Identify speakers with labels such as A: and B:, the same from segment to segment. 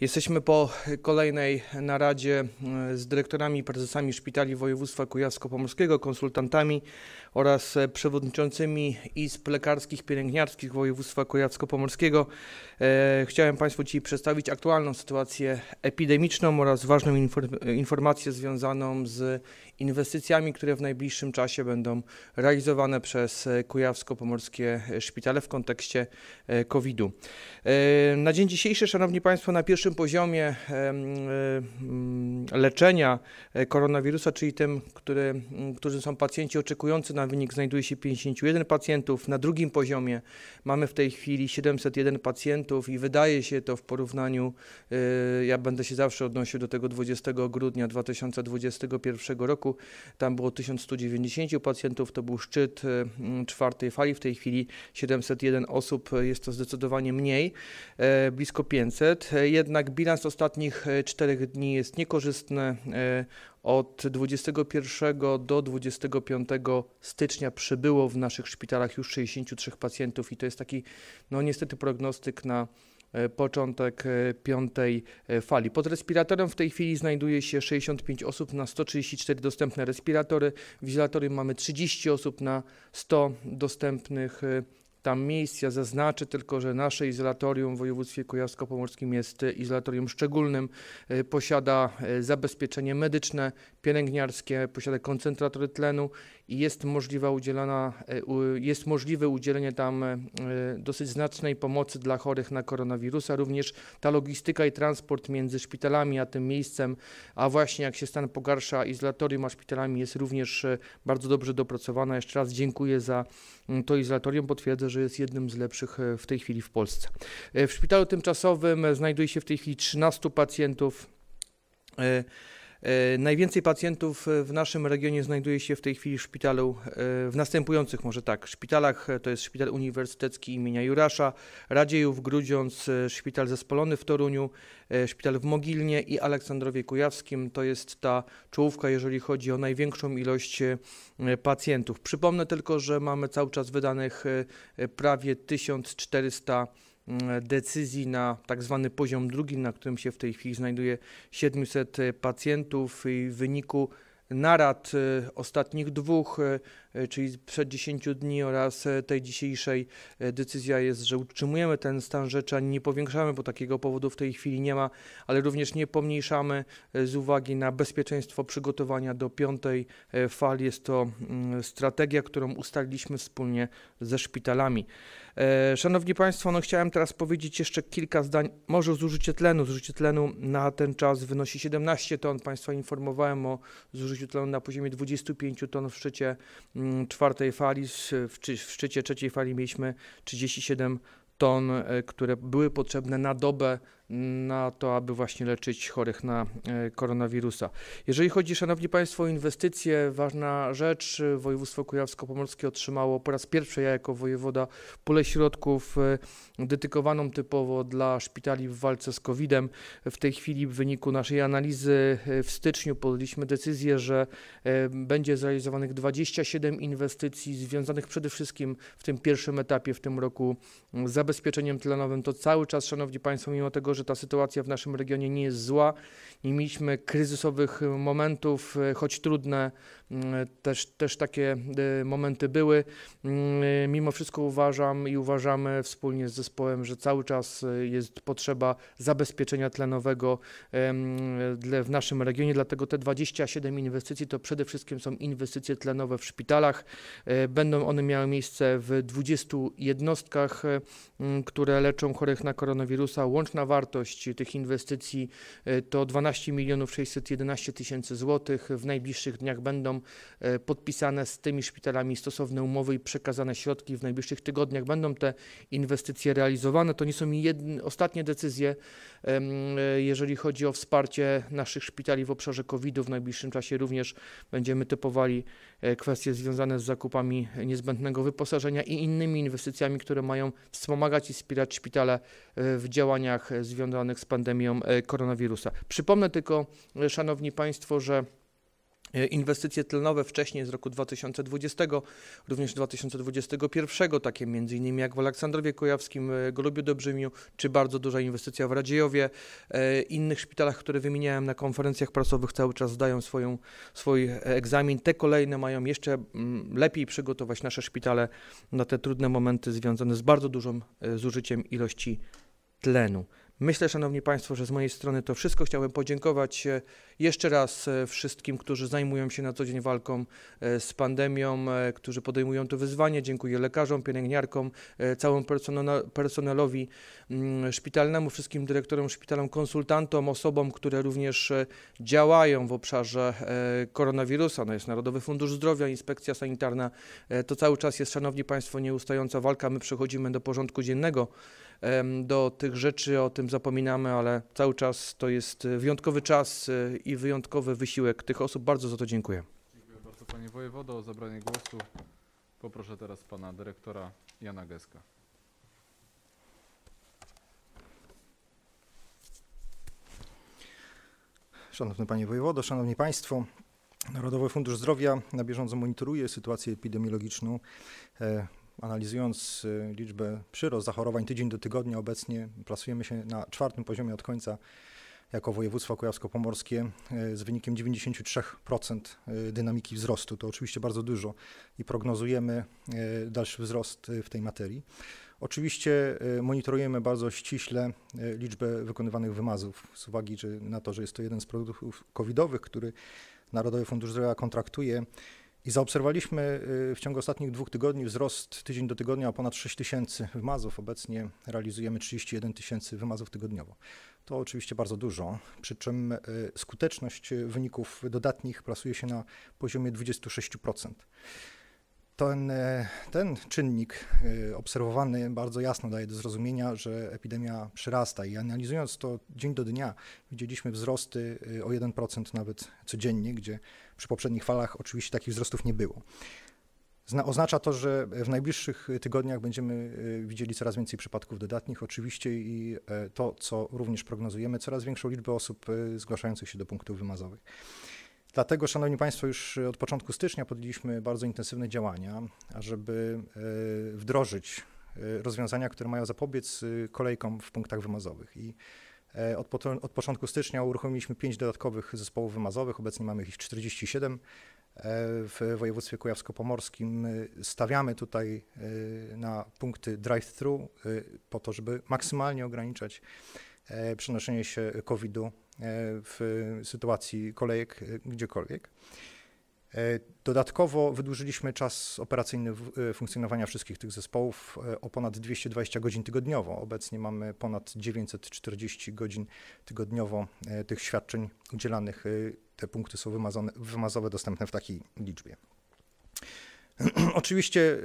A: Jesteśmy po kolejnej naradzie e, z dyrektorami i prezesami szpitali województwa kujawsko-pomorskiego, konsultantami oraz e, przewodniczącymi izb lekarskich, pielęgniarskich województwa kujawsko-pomorskiego. E, chciałem Państwu dzisiaj przedstawić aktualną sytuację epidemiczną oraz ważną informację związaną z inwestycjami, które w najbliższym czasie będą realizowane przez kujawsko-pomorskie szpitale w kontekście COVID-u. Na dzień dzisiejszy, Szanowni Państwo, na pierwszy najwyższym poziomie leczenia e, koronawirusa, czyli tym, który, którzy są pacjenci oczekujący na wynik, znajduje się 51 pacjentów. Na drugim poziomie mamy w tej chwili 701 pacjentów i wydaje się to w porównaniu, e, ja będę się zawsze odnosił do tego 20 grudnia 2021 roku, tam było 1190 pacjentów, to był szczyt e, czwartej fali, w tej chwili 701 osób, jest to zdecydowanie mniej, blisko 500. Jednak jednak bilans ostatnich e, czterech dni jest niekorzystny. E, od 21 do 25 stycznia przybyło w naszych szpitalach już 63 pacjentów i to jest taki, no niestety, prognostyk na e, początek piątej fali. Pod respiratorem w tej chwili znajduje się 65 osób na 134 dostępne respiratory. W izolatorium mamy 30 osób na 100 dostępnych respiratorów tam miejsc. Ja zaznaczę tylko, że nasze izolatorium w województwie kujawsko-pomorskim jest e, izolatorium szczególnym. E, posiada e, zabezpieczenie medyczne, pielęgniarskie, posiada koncentratory tlenu i jest, możliwa udzielana, e, jest możliwe udzielenie tam e, dosyć znacznej pomocy dla chorych na koronawirusa. Również ta logistyka i transport między szpitalami a tym miejscem, a właśnie jak się stan pogarsza, izolatorium a szpitalami jest również e, bardzo dobrze dopracowana. Jeszcze raz dziękuję za mm, to izolatorium. Potwierdzę, że jest jednym z lepszych w tej chwili w Polsce. W szpitalu tymczasowym znajduje się w tej chwili 13 pacjentów. E, najwięcej pacjentów e, w naszym regionie znajduje się w tej chwili w szpitalu, e, w następujących może tak, szpitalach, to jest Szpital Uniwersytecki imienia Jurasza, Radziejów, Grudziądz, Szpital Zespolony w Toruniu, Szpital w Mogilnie i Aleksandrowie Kujawskim. To jest ta czołówka, jeżeli chodzi o największą ilość pacjentów. Przypomnę tylko, że mamy cały czas wydanych prawie 1400 Mm, decyzji na tak zwany poziom drugi, na którym się w tej chwili znajduje 700 e, pacjentów i w wyniku narad e, ostatnich dwóch e, E, czyli przed 10 dni oraz e, tej dzisiejszej e, decyzja jest, że utrzymujemy ten stan rzeczy, ani nie powiększamy, bo takiego powodu w tej chwili nie ma, ale również nie pomniejszamy z uwagi na bezpieczeństwo przygotowania do piątej fali. Jest to mm, strategia, którą ustaliliśmy wspólnie ze szpitalami. Szanowni Państwo, no chciałem teraz powiedzieć jeszcze kilka zdań, może o zużyciu tlenu. Zużycie tlenu na ten czas wynosi 17 ton. Państwa informowałem o zużyciu tlenu na poziomie 25 ton w szczycie Mm, czwartej fali, w szczycie trzeciej fali mieliśmy 37 ton, e, które były potrzebne na dobę na to, aby właśnie leczyć chorych na e, koronawirusa. Jeżeli chodzi, Szanowni Państwo, o inwestycje, ważna rzecz, województwo kujawsko-pomorskie otrzymało po raz pierwszy, ja jako wojewoda, pulę środków e, dedykowaną typowo dla szpitali w walce z COVID-em. W tej chwili w wyniku naszej analizy e, w styczniu podjęliśmy decyzję, że będzie zrealizowanych 27 inwestycji związanych przede wszystkim w tym pierwszym etapie w tym roku z zabezpieczeniem tlenowym. To cały czas, Szanowni Państwo, mimo tego, że że ta sytuacja w naszym regionie nie jest zła. Nie mieliśmy kryzysowych momentów, e, choć trudne E, też, też takie e, momenty były. Mm, e, mimo wszystko uważam i uważamy wspólnie z zespołem, że cały czas jest potrzeba zabezpieczenia tlenowego w naszym regionie, dlatego te 27 inwestycji to przede wszystkim są inwestycje tlenowe w szpitalach. Będą one miały miejsce w 20 jednostkach, które leczą chorych na koronawirusa. Łączna wartość tych inwestycji to 12 milionów 611 tysięcy złotych. W najbliższych dniach będą E, podpisane z tymi szpitalami stosowne umowy i przekazane środki. W najbliższych tygodniach będą te inwestycje realizowane. To nie są jedne, ostatnie decyzje, e, jeżeli chodzi o wsparcie naszych szpitali w obszarze COVID-u. W najbliższym czasie również będziemy typowali e, kwestie związane z zakupami niezbędnego wyposażenia i innymi inwestycjami, które mają wspomagać i wspierać szpitale w działaniach związanych z pandemią koronawirusa. Przypomnę tylko, Szanowni Państwo, że E, inwestycje tlenowe wcześniej z roku 2020, również 2021, takie m.in. jak w Aleksandrowie Kojawskim, e, Golubiu Dobrzymiu, czy bardzo duża inwestycja w Radziejowie, e, innych szpitalach, które wymieniałem na konferencjach prasowych, cały czas zdają swoją, swój egzamin. Te kolejne mają jeszcze mm, lepiej przygotować nasze szpitale na te trudne momenty związane z bardzo dużym zużyciem ilości tlenu. Myślę, Szanowni Państwo, że z mojej strony to wszystko. chciałbym podziękować e, jeszcze raz e, wszystkim, którzy zajmują się na co dzień walką e, z pandemią, którzy podejmują to wyzwanie. Dziękuję lekarzom, pielęgniarkom, całemu personelowi mm, szpitalnemu, wszystkim dyrektorom szpitalom, konsultantom, osobom, które również działają w obszarze koronawirusa. No jest Narodowy Fundusz Zdrowia, Inspekcja Sanitarna. To cały czas jest, Szanowni Państwo, nieustająca walka. My przechodzimy do porządku dziennego do tych rzeczy, o tym zapominamy, ale cały czas to jest e, wyjątkowy czas e, i wyjątkowy wysiłek tych osób. Bardzo za to dziękuję.
B: Dziękuję bardzo Panie Wojewodo o zabranie głosu. Poproszę teraz Pana Dyrektora Jana Geska. Szanowny Panie Wojewodo, Szanowni Państwo, Narodowy Fundusz Zdrowia na bieżąco monitoruje sytuację epidemiologiczną e, analizując y, liczbę przyrost zachorowań tydzień do tygodnia, obecnie plasujemy się na czwartym poziomie od końca jako województwo kujawsko-pomorskie y, z wynikiem 93% y, dynamiki wzrostu. To oczywiście bardzo dużo i prognozujemy dalszy wzrost w tej materii. Oczywiście monitorujemy bardzo ściśle liczbę wykonywanych wymazów z uwagi na to, że jest to jeden z produktów covidowych, który Narodowy Fundusz Zdrowia kontraktuje i zaobserwowaliśmy y, w ciągu ostatnich dwóch tygodni wzrost tydzień do tygodnia o ponad 6 tysięcy wymazów. Obecnie realizujemy 31 tysięcy wymazów tygodniowo. To oczywiście bardzo dużo, przy czym y, skuteczność wyników dodatnich plasuje się na poziomie 26%. Ten, e, ten czynnik e, obserwowany bardzo jasno daje do zrozumienia, że epidemia przyrasta i analizując to dzień do dnia, widzieliśmy wzrosty e, o 1% nawet codziennie, gdzie przy poprzednich falach oczywiście takich wzrostów nie było. Oznacza to, że w najbliższych tygodniach będziemy widzieli coraz więcej przypadków dodatnich, oczywiście, i to, co również prognozujemy, coraz większą liczbę osób zgłaszających się do punktów wymazowych. Dlatego, Szanowni Państwo, już od początku stycznia podjęliśmy bardzo intensywne działania, ażeby e, wdrożyć e, rozwiązania, które mają zapobiec e, kolejkom w punktach wymazowych. I od, po, od początku stycznia uruchomiliśmy pięć dodatkowych zespołów wymazowych, obecnie mamy ich 47 w województwie kujawsko-pomorskim. Stawiamy tutaj na punkty drive-thru po to, żeby maksymalnie ograniczać przenoszenie się COVID-u E, w sytuacji kolejek e, gdziekolwiek. E, dodatkowo wydłużyliśmy czas operacyjny funkcjonowania wszystkich tych zespołów o ponad 220 godzin tygodniowo. Obecnie mamy ponad 940 godzin tygodniowo tych świadczeń udzielanych. Te punkty są wymazane, wymazowe dostępne w takiej liczbie. Oczywiście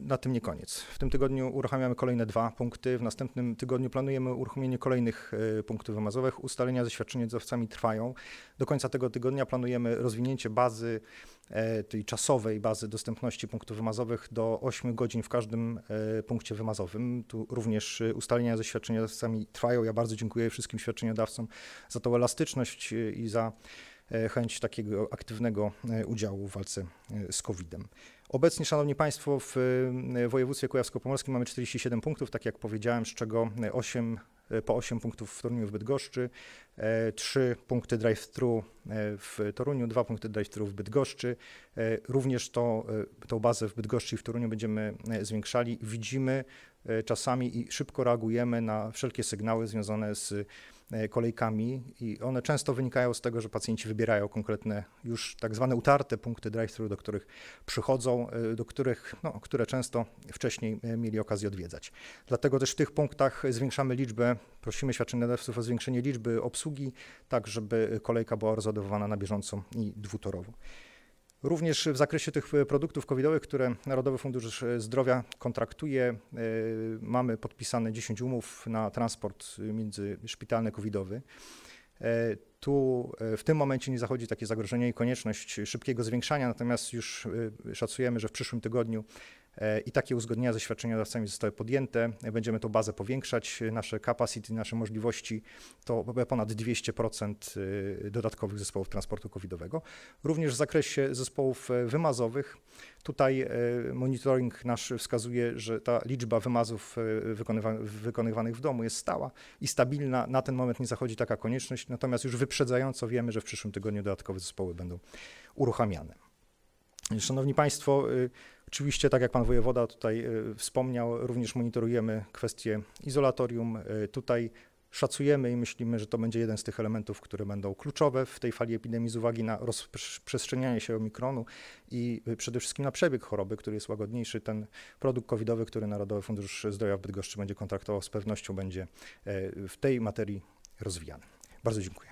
B: na tym nie koniec. W tym tygodniu uruchamiamy kolejne dwa punkty. W następnym tygodniu planujemy uruchomienie kolejnych y, punktów wymazowych. Ustalenia ze świadczeniodawcami trwają. Do końca tego tygodnia planujemy rozwinięcie bazy, e, tej czasowej bazy dostępności punktów wymazowych do 8 godzin w każdym e, punkcie wymazowym. Tu również y, ustalenia ze świadczeniodawcami trwają. Ja bardzo dziękuję wszystkim świadczeniodawcom za tą elastyczność y, i za E, chęć takiego aktywnego e, udziału w walce e, z COVID-em. Obecnie, Szanowni Państwo, w województwie kujawsko-pomorskim mamy 47 punktów, tak jak powiedziałem, z czego 8, po 8 punktów w Toruniu w Bydgoszczy, 3 punkty drive-thru w Toruniu, 2 punkty drive-thru w Bydgoszczy. Również to, tą bazę w Bydgoszczy i w Toruniu będziemy zwiększali. Widzimy czasami i szybko reagujemy na wszelkie sygnały związane z E, kolejkami i one często wynikają z tego, że pacjenci wybierają konkretne już tak zwane utarte punkty drive-thru, do których przychodzą, e, do których, no, które często wcześniej e, mieli okazję odwiedzać. Dlatego też w tych punktach zwiększamy liczbę, prosimy świadczeniodawców o zwiększenie liczby obsługi, tak żeby kolejka była rozładowywana na bieżąco i dwutorowo. Również w zakresie tych e, produktów covidowych, które Narodowy Fundusz Zdrowia kontraktuje, e, mamy podpisane 10 umów na transport międzyszpitalny covidowy. E, tu w tym momencie nie zachodzi takie zagrożenie i konieczność szybkiego zwiększania, natomiast już szacujemy, że w przyszłym tygodniu E, i takie uzgodnienia ze świadczeniodawcami zostały podjęte. E, będziemy tą bazę powiększać. E, nasze capacity, nasze możliwości to ponad 200% dodatkowych zespołów transportu covidowego. Również w zakresie zespołów wymazowych tutaj monitoring nasz wskazuje, że ta liczba wymazów wykonywanych w domu jest stała i stabilna. Na ten moment nie zachodzi taka konieczność, natomiast już wyprzedzająco wiemy, że w przyszłym tygodniu dodatkowe zespoły będą uruchamiane. Szanowni Państwo, y, Oczywiście, tak jak pan wojewoda tutaj y, wspomniał, również monitorujemy kwestię izolatorium. Y, tutaj szacujemy i myślimy, że to będzie jeden z tych elementów, które będą kluczowe w tej fali epidemii z uwagi na rozprzestrzenianie się omikronu i przede wszystkim na przebieg choroby, który jest łagodniejszy. Ten produkt covidowy, który Narodowy Fundusz Zdrowia w Bydgoszczy będzie kontraktował, z pewnością będzie w tej materii rozwijany. Bardzo dziękuję.